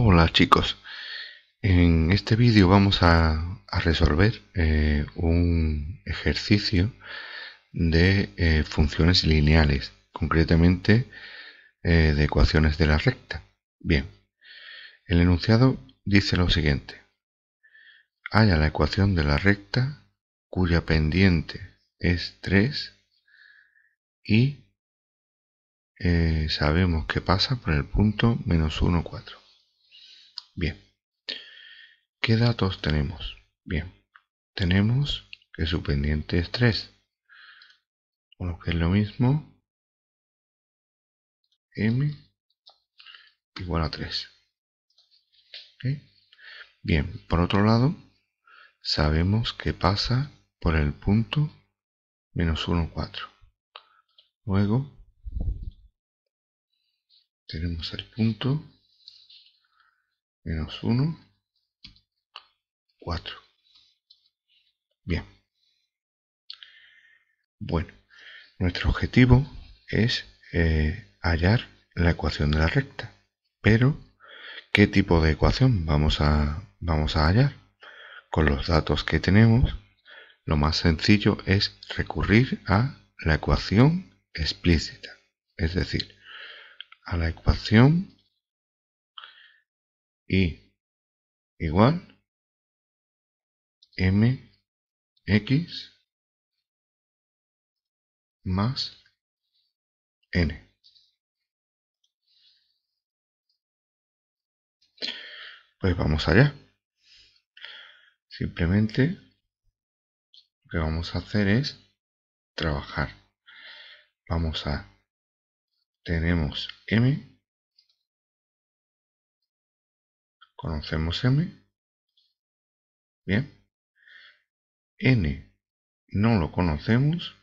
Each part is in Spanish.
Hola chicos, en este vídeo vamos a, resolver eh, un ejercicio de eh, funciones lineales, concretamente eh, de ecuaciones de la recta. Bien, el enunciado dice lo siguiente. Haya la ecuación de la recta cuya pendiente es 3 y sabemos que pasa por el punto menos 1, 4. Bien. ¿Qué datos tenemos? Bien. Tenemos que su pendiente es 3. Lo que es lo mismo. M igual a 3. Bien, por otro lado, sabemos que pasa por el punto menos 1, 4. Luego, tenemos el punto menos 1, 4. Bien. Bueno, nuestro objetivo es eh, hallar la ecuación de la recta. Pero, ¿qué tipo de ecuación vamos a, vamos a hallar? Con los datos que tenemos, lo más sencillo es recurrir a la ecuación explícita. Es decir, a la ecuación y igual mx más n. Pues vamos allá. Simplemente lo que vamos a hacer es trabajar. Vamos a... Tenemos m conocemos m, bien, n no lo conocemos,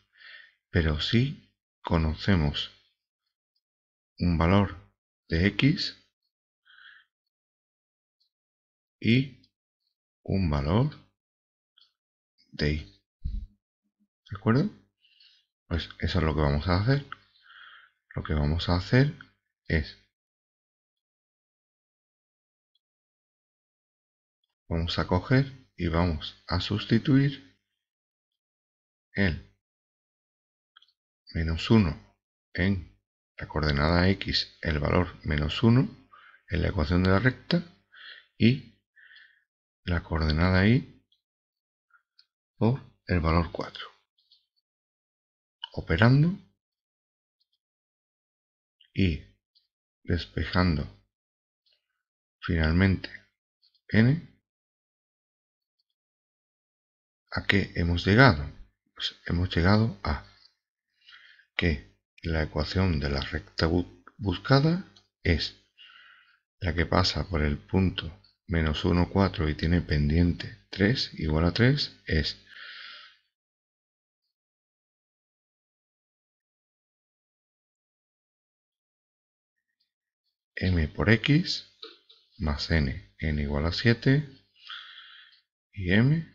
pero sí conocemos un valor de x y un valor de y. ¿De acuerdo? Pues eso es lo que vamos a hacer. Lo que vamos a hacer es Vamos a coger y vamos a sustituir el menos 1 en la coordenada x, el valor menos 1 en la ecuación de la recta y la coordenada y por el valor 4. Operando y despejando finalmente n ¿A qué hemos llegado? Pues hemos llegado a que la ecuación de la recta buscada es la que pasa por el punto menos 1, 4 y tiene pendiente 3 igual a 3 es m por x más n, n igual a 7 y m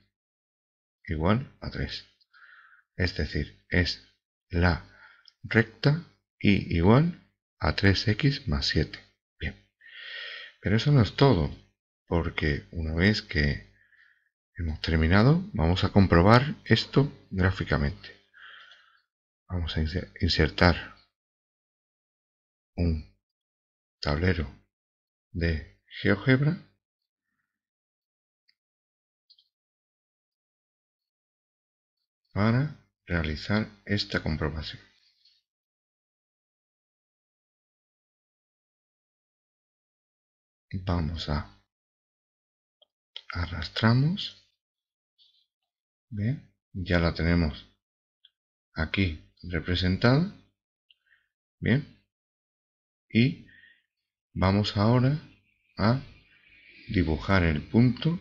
igual a 3. Es decir, es la recta y igual a 3x más 7. Bien. Pero eso no es todo, porque una vez que hemos terminado, vamos a comprobar esto gráficamente. Vamos a insertar un tablero de GeoGebra para realizar esta comprobación. Vamos a arrastramos. Bien, ya la tenemos aquí representada. Bien. Y vamos ahora a dibujar el punto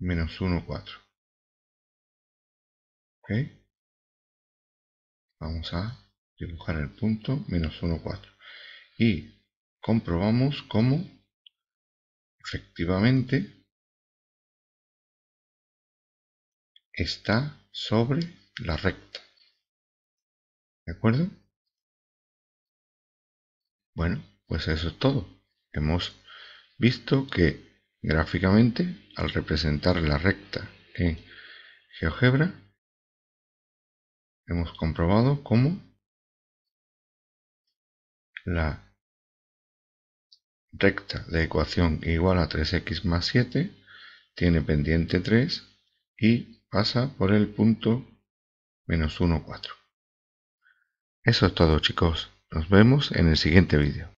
menos uno cuatro vamos a dibujar el punto menos 1 4 y comprobamos cómo efectivamente está sobre la recta de acuerdo bueno pues eso es todo hemos visto que gráficamente al representar la recta en GeoGebra hemos comprobado cómo la recta de ecuación igual a 3x más 7 tiene pendiente 3 y pasa por el punto menos 1, 4. Eso es todo chicos. Nos vemos en el siguiente vídeo.